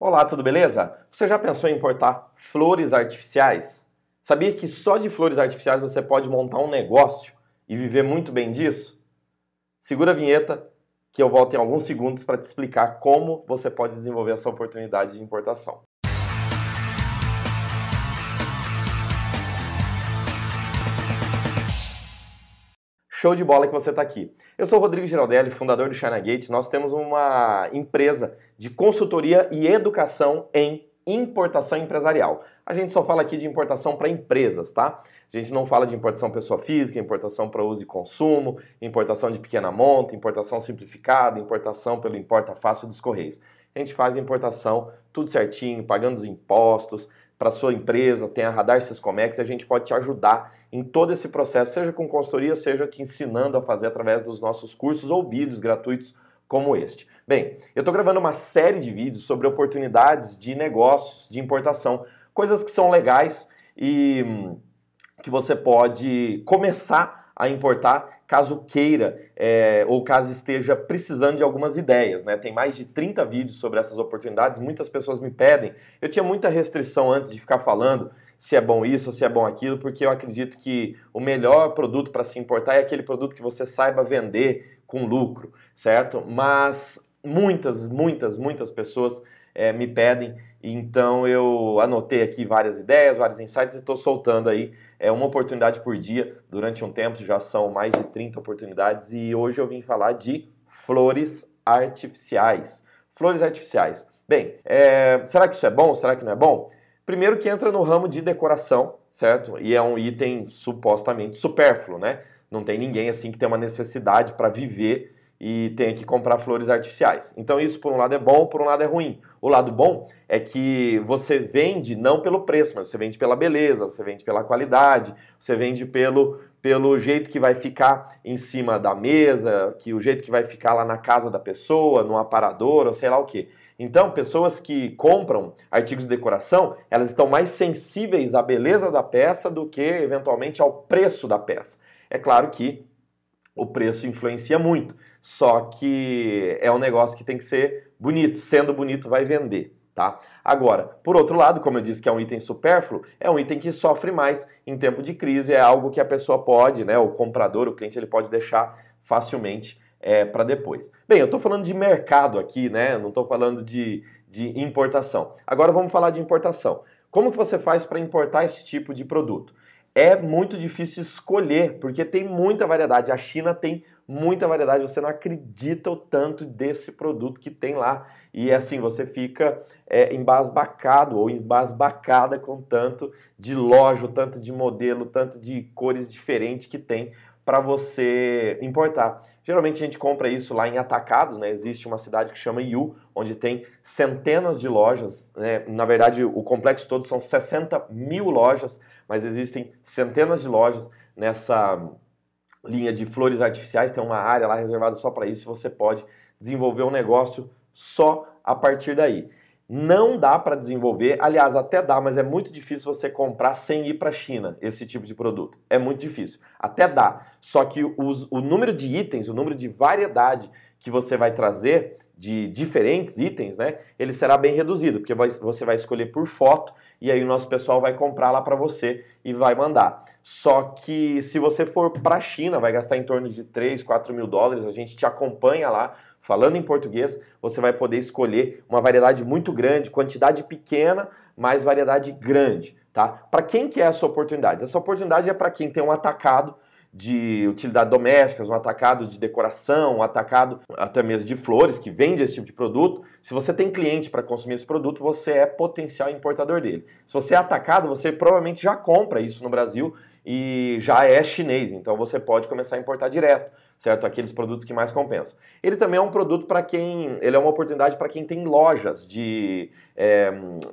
Olá, tudo beleza? Você já pensou em importar flores artificiais? Sabia que só de flores artificiais você pode montar um negócio e viver muito bem disso? Segura a vinheta que eu volto em alguns segundos para te explicar como você pode desenvolver essa oportunidade de importação. Show de bola que você está aqui. Eu sou Rodrigo Giraldelli, fundador do China Gate. Nós temos uma empresa de consultoria e educação em importação empresarial. A gente só fala aqui de importação para empresas, tá? A gente não fala de importação pessoa física, importação para uso e consumo, importação de pequena monta, importação simplificada, importação pelo importa fácil dos correios. A gente faz importação tudo certinho, pagando os impostos, para sua empresa, tem a Radar Siscomex, a gente pode te ajudar em todo esse processo, seja com consultoria, seja te ensinando a fazer através dos nossos cursos ou vídeos gratuitos como este. Bem, eu estou gravando uma série de vídeos sobre oportunidades de negócios de importação, coisas que são legais e hum, que você pode começar a importar caso queira é, ou caso esteja precisando de algumas ideias. Né? Tem mais de 30 vídeos sobre essas oportunidades, muitas pessoas me pedem. Eu tinha muita restrição antes de ficar falando se é bom isso ou se é bom aquilo, porque eu acredito que o melhor produto para se importar é aquele produto que você saiba vender com lucro, certo? Mas muitas, muitas, muitas pessoas é, me pedem então eu anotei aqui várias ideias, vários insights e estou soltando aí é uma oportunidade por dia durante um tempo, já são mais de 30 oportunidades e hoje eu vim falar de flores artificiais. Flores artificiais. Bem, é, será que isso é bom? Será que não é bom? Primeiro que entra no ramo de decoração, certo? E é um item supostamente supérfluo, né? Não tem ninguém assim que tem uma necessidade para viver e tenha que comprar flores artificiais. Então isso por um lado é bom, por um lado é ruim. O lado bom é que você vende não pelo preço, mas você vende pela beleza, você vende pela qualidade, você vende pelo pelo jeito que vai ficar em cima da mesa, que o jeito que vai ficar lá na casa da pessoa, no aparador, ou sei lá o que. Então, pessoas que compram artigos de decoração, elas estão mais sensíveis à beleza da peça do que eventualmente ao preço da peça. É claro que o preço influencia muito. Só que é um negócio que tem que ser bonito. Sendo bonito, vai vender. Tá? Agora, por outro lado, como eu disse que é um item supérfluo, é um item que sofre mais em tempo de crise, é algo que a pessoa pode, né, o comprador, o cliente, ele pode deixar facilmente é, para depois. Bem, eu estou falando de mercado aqui, né? não estou falando de, de importação. Agora vamos falar de importação. Como que você faz para importar esse tipo de produto? é muito difícil escolher, porque tem muita variedade. A China tem muita variedade, você não acredita o tanto desse produto que tem lá. E assim, você fica é, embasbacado ou embasbacada com tanto de loja, tanto de modelo, tanto de cores diferentes que tem para você importar. Geralmente a gente compra isso lá em atacados, né? Existe uma cidade que chama Yu, onde tem centenas de lojas. Né? Na verdade, o complexo todo são 60 mil lojas, mas existem centenas de lojas nessa linha de flores artificiais. Tem uma área lá reservada só para isso. Você pode desenvolver um negócio só a partir daí. Não dá para desenvolver, aliás, até dá, mas é muito difícil você comprar sem ir para a China esse tipo de produto. É muito difícil. Até dá. Só que os, o número de itens, o número de variedade que você vai trazer de diferentes itens, né? Ele será bem reduzido, porque você vai escolher por foto e aí o nosso pessoal vai comprar lá para você e vai mandar. Só que se você for para a China, vai gastar em torno de 3, 4 mil dólares, a gente te acompanha lá falando em português, você vai poder escolher uma variedade muito grande, quantidade pequena, mas variedade grande, tá? Para quem que é essa oportunidade? Essa oportunidade é para quem tem um atacado de utilidade domésticas, um atacado de decoração, um atacado até mesmo de flores, que vende esse tipo de produto. Se você tem cliente para consumir esse produto, você é potencial importador dele. Se você é atacado, você provavelmente já compra isso no Brasil e já é chinês, então você pode começar a importar direto, certo? Aqueles produtos que mais compensam. Ele também é um produto para quem, ele é uma oportunidade para quem tem lojas de é,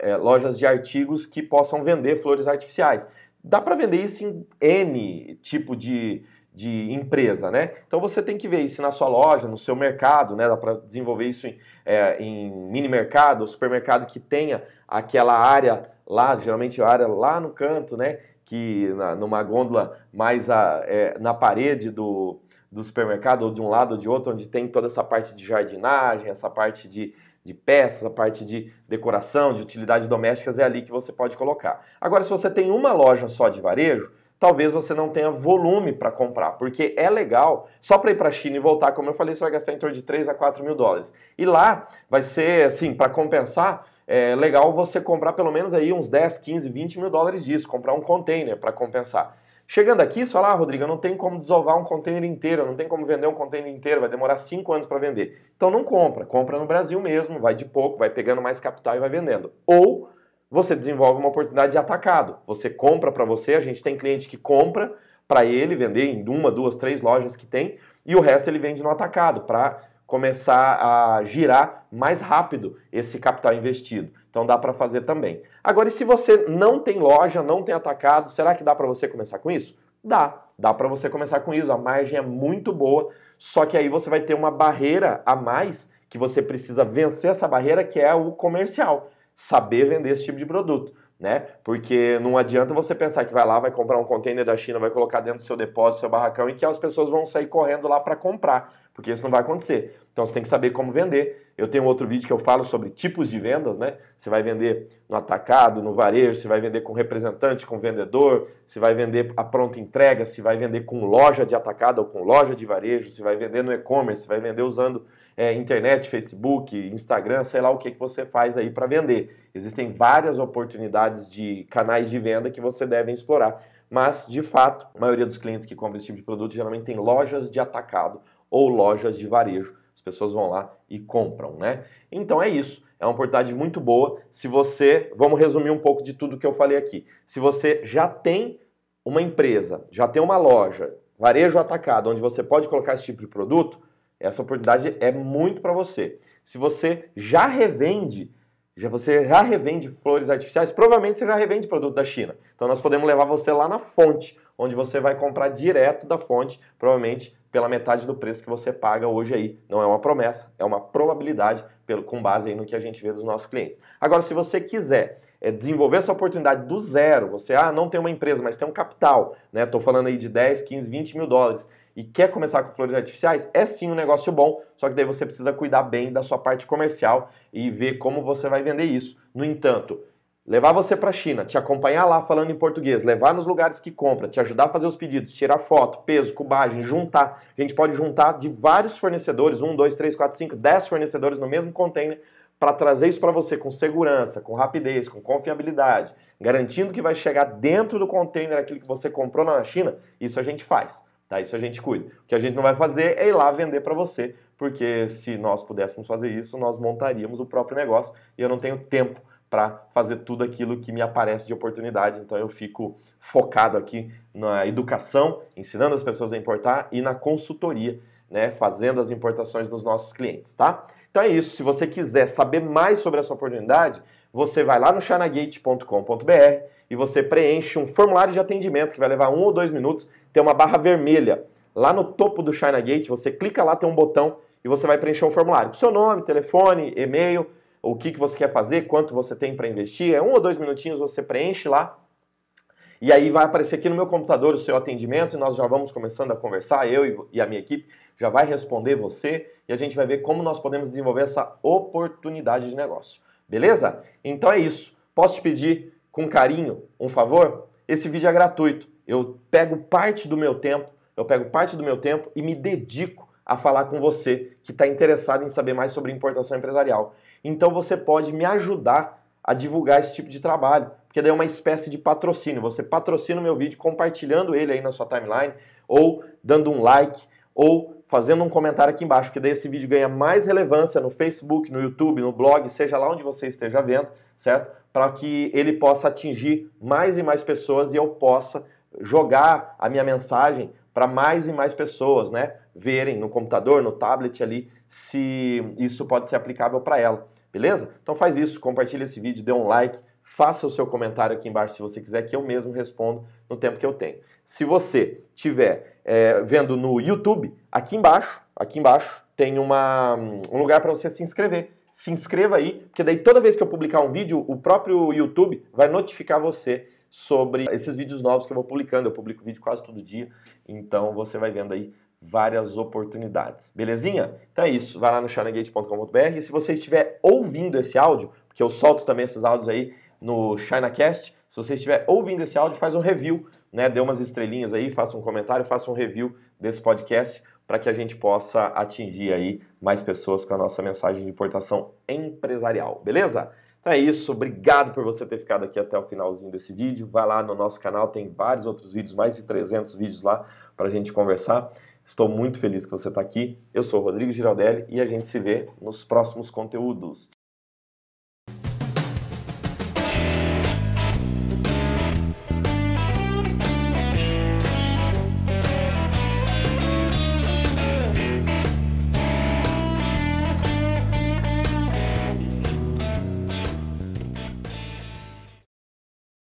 é, lojas de artigos que possam vender flores artificiais. Dá para vender isso em N tipo de, de empresa, né? Então você tem que ver isso na sua loja, no seu mercado, né? Dá para desenvolver isso em, é, em mini mercado, ou supermercado que tenha aquela área lá, geralmente a área lá no canto, né? Que na, numa gôndola mais a, é, na parede do, do supermercado, ou de um lado ou de outro, onde tem toda essa parte de jardinagem, essa parte de de peças, a parte de decoração, de utilidades domésticas, é ali que você pode colocar. Agora, se você tem uma loja só de varejo, talvez você não tenha volume para comprar, porque é legal, só para ir para a China e voltar, como eu falei, você vai gastar em torno de 3 a 4 mil dólares. E lá vai ser, assim, para compensar, é legal você comprar pelo menos aí uns 10, 15, 20 mil dólares disso, comprar um container para compensar. Chegando aqui, você fala, ah, Rodrigo, eu não tem como desovar um container inteiro, não tem como vender um container inteiro, vai demorar 5 anos para vender. Então não compra, compra no Brasil mesmo, vai de pouco, vai pegando mais capital e vai vendendo. Ou você desenvolve uma oportunidade de atacado. Você compra para você, a gente tem cliente que compra para ele vender em uma, duas, três lojas que tem, e o resto ele vende no atacado para começar a girar mais rápido esse capital investido. Então dá para fazer também. Agora, e se você não tem loja, não tem atacado, será que dá para você começar com isso? Dá, dá para você começar com isso. A margem é muito boa, só que aí você vai ter uma barreira a mais que você precisa vencer essa barreira que é o comercial, saber vender esse tipo de produto né? Porque não adianta você pensar que vai lá, vai comprar um container da China, vai colocar dentro do seu depósito, seu barracão e que as pessoas vão sair correndo lá para comprar porque isso não vai acontecer. Então você tem que saber como vender. Eu tenho outro vídeo que eu falo sobre tipos de vendas, né? Você vai vender no atacado, no varejo, você vai vender com representante, com vendedor, você vai vender a pronta entrega, se vai vender com loja de atacado ou com loja de varejo, você vai vender no e-commerce, vai vender usando é, internet, Facebook, Instagram, sei lá o que, que você faz aí para vender. Existem várias oportunidades de canais de venda que você deve explorar. Mas, de fato, a maioria dos clientes que compram esse tipo de produto geralmente tem lojas de atacado ou lojas de varejo. As pessoas vão lá e compram, né? Então é isso. É uma oportunidade muito boa. Se você, vamos resumir um pouco de tudo que eu falei aqui. Se você já tem uma empresa, já tem uma loja, varejo atacado, onde você pode colocar esse tipo de produto, essa oportunidade é muito para você. Se você já revende, já você já revende flores artificiais, provavelmente você já revende produto da China. Então nós podemos levar você lá na fonte, onde você vai comprar direto da fonte, provavelmente pela metade do preço que você paga hoje aí. Não é uma promessa, é uma probabilidade pelo, com base aí no que a gente vê dos nossos clientes. Agora, se você quiser é, desenvolver essa oportunidade do zero, você ah, não tem uma empresa, mas tem um capital, né? Estou falando aí de 10, 15, 20 mil dólares e quer começar com flores artificiais, é sim um negócio bom, só que daí você precisa cuidar bem da sua parte comercial e ver como você vai vender isso. No entanto, levar você para a China, te acompanhar lá falando em português, levar nos lugares que compra, te ajudar a fazer os pedidos, tirar foto, peso, cubagem, juntar. A gente pode juntar de vários fornecedores, um, dois, três, quatro, cinco, dez fornecedores no mesmo container para trazer isso para você com segurança, com rapidez, com confiabilidade, garantindo que vai chegar dentro do container aquilo que você comprou na China, isso a gente faz. Tá? Isso a gente cuida. O que a gente não vai fazer é ir lá vender para você, porque se nós pudéssemos fazer isso, nós montaríamos o próprio negócio e eu não tenho tempo para fazer tudo aquilo que me aparece de oportunidade. Então eu fico focado aqui na educação, ensinando as pessoas a importar e na consultoria, né, fazendo as importações dos nossos clientes, tá? Então é isso. Se você quiser saber mais sobre essa oportunidade, você vai lá no chanagate.com.br e você preenche um formulário de atendimento que vai levar um ou dois minutos. Tem uma barra vermelha lá no topo do ChinaGate. Você clica lá, tem um botão e você vai preencher um formulário. Seu nome, telefone, e-mail, o que, que você quer fazer, quanto você tem para investir. É um ou dois minutinhos, você preenche lá. E aí vai aparecer aqui no meu computador o seu atendimento e nós já vamos começando a conversar, eu e a minha equipe já vai responder você e a gente vai ver como nós podemos desenvolver essa oportunidade de negócio. Beleza? Então é isso. Posso te pedir com carinho um favor? Esse vídeo é gratuito. Eu pego parte do meu tempo, eu pego parte do meu tempo e me dedico a falar com você que está interessado em saber mais sobre importação empresarial. Então você pode me ajudar a divulgar esse tipo de trabalho, porque daí é uma espécie de patrocínio. Você patrocina o meu vídeo compartilhando ele aí na sua timeline ou dando um like ou fazendo um comentário aqui embaixo, que daí esse vídeo ganha mais relevância no Facebook, no YouTube, no blog, seja lá onde você esteja vendo, certo? Para que ele possa atingir mais e mais pessoas e eu possa jogar a minha mensagem para mais e mais pessoas, né? Verem no computador, no tablet ali, se isso pode ser aplicável para ela, beleza? Então faz isso, compartilha esse vídeo, dê um like, faça o seu comentário aqui embaixo se você quiser, que eu mesmo respondo no tempo que eu tenho. Se você estiver é, vendo no YouTube, aqui embaixo, aqui embaixo tem uma, um lugar para você se inscrever. Se inscreva aí, porque daí toda vez que eu publicar um vídeo, o próprio YouTube vai notificar você sobre esses vídeos novos que eu vou publicando. Eu publico vídeo quase todo dia, então você vai vendo aí várias oportunidades. Belezinha? Então é isso. Vai lá no chanegate.com.br e se você estiver ouvindo esse áudio, porque eu solto também esses áudios aí no ChinaCast. Se você estiver ouvindo esse áudio, faz um review, né? Dê umas estrelinhas aí, faça um comentário, faça um review desse podcast para que a gente possa atingir aí mais pessoas com a nossa mensagem de importação empresarial, beleza? Então é isso, obrigado por você ter ficado aqui até o finalzinho desse vídeo. Vai lá no nosso canal, tem vários outros vídeos, mais de 300 vídeos lá para a gente conversar. Estou muito feliz que você está aqui. Eu sou o Rodrigo Giraldelli e a gente se vê nos próximos conteúdos.